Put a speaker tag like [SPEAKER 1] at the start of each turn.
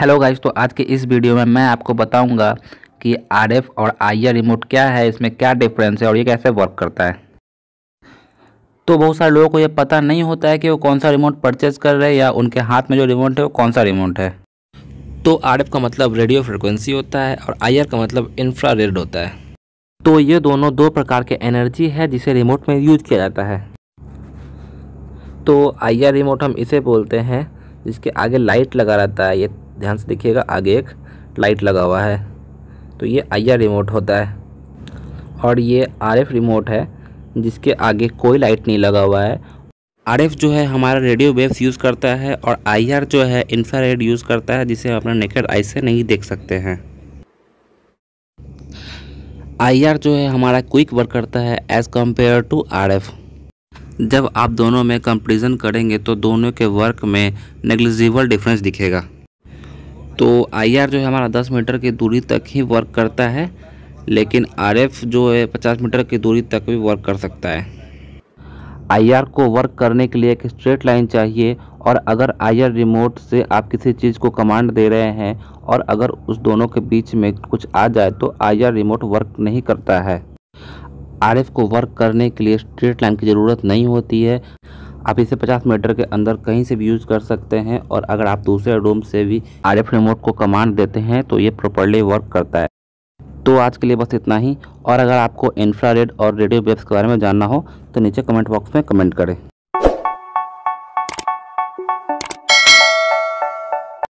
[SPEAKER 1] hello guys तो आज के इस वीडियो में मैं आपको बताऊंगा कि आर और आई रिमोट क्या है इसमें क्या डिफरेंस है और ये कैसे वर्क करता है तो बहुत सारे लोगों को ये पता नहीं होता है कि वो कौन सा रिमोट परचेज कर रहे हैं या उनके हाथ में जो रिमोट है वो कौन सा रिमोट है तो आर का मतलब रेडियो फ्रिक्वेंसी होता है और आई का मतलब इंफ्रा होता है तो ये दोनों दो प्रकार के एनर्जी है जिसे रिमोट में यूज किया जाता है तो आई रिमोट हम इसे बोलते हैं जिसके आगे लाइट लगा रहता है ये ध्यान से देखिएगा आगे एक लाइट लगा हुआ है तो ये आईआर रिमोट होता है और ये आरएफ रिमोट है जिसके आगे कोई लाइट नहीं लगा हुआ है आरएफ जो है हमारा रेडियो वेव्स यूज़ करता है और आईआर जो है इंफ्रारेड यूज़ करता है जिसे हम अपने नेकेड आई से नहीं देख सकते हैं आईआर जो है हमारा क्विक वर्क करता है एज़ कम्पेयर टू आर जब आप दोनों में कंपेरिजन करेंगे तो दोनों के वर्क में नेग्लिजिबल डिफरेंस दिखेगा तो आई जो है हमारा दस मीटर की दूरी तक ही वर्क करता है लेकिन आर जो है पचास मीटर की दूरी तक भी वर्क कर सकता है आई को वर्क करने के लिए एक स्ट्रेट लाइन चाहिए और अगर आई रिमोट से आप किसी चीज़ को कमांड दे रहे हैं और अगर उस दोनों के बीच में कुछ आ जाए तो आई रिमोट वर्क नहीं करता है आर को वर्क करने के लिए स्ट्रेट लाइन की ज़रूरत नहीं होती है आप इसे 50 मीटर के अंदर कहीं से भी यूज़ कर सकते हैं और अगर आप दूसरे रूम से भी आर एफ रिमोट को कमांड देते हैं तो ये प्रॉपरली वर्क करता है तो आज के लिए बस इतना ही और अगर आपको इंफ्रा और रेडियो वेब्स के बारे में जानना हो तो नीचे कमेंट बॉक्स में कमेंट करें